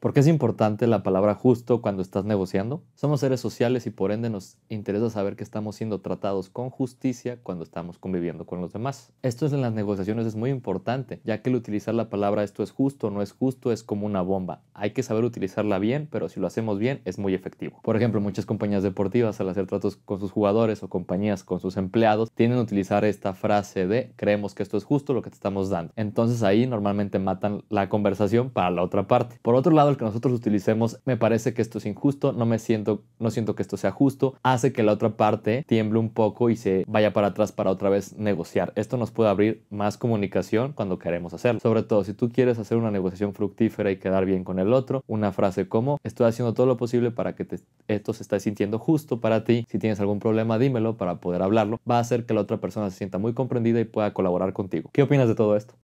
¿Por qué es importante la palabra justo cuando estás negociando? Somos seres sociales y por ende nos interesa saber que estamos siendo tratados con justicia cuando estamos conviviendo con los demás. Esto en las negociaciones es muy importante, ya que el utilizar la palabra esto es justo o no es justo es como una bomba. Hay que saber utilizarla bien, pero si lo hacemos bien es muy efectivo. Por ejemplo, muchas compañías deportivas al hacer tratos con sus jugadores o compañías con sus empleados tienen a utilizar esta frase de creemos que esto es justo lo que te estamos dando. Entonces ahí normalmente matan la conversación para la otra parte. Por otro lado, que nosotros utilicemos, me parece que esto es injusto, no me siento, no siento que esto sea justo, hace que la otra parte tiemble un poco y se vaya para atrás para otra vez negociar. Esto nos puede abrir más comunicación cuando queremos hacerlo. Sobre todo, si tú quieres hacer una negociación fructífera y quedar bien con el otro, una frase como, estoy haciendo todo lo posible para que esto se esté sintiendo justo para ti, si tienes algún problema dímelo para poder hablarlo, va a hacer que la otra persona se sienta muy comprendida y pueda colaborar contigo. ¿Qué opinas de todo esto?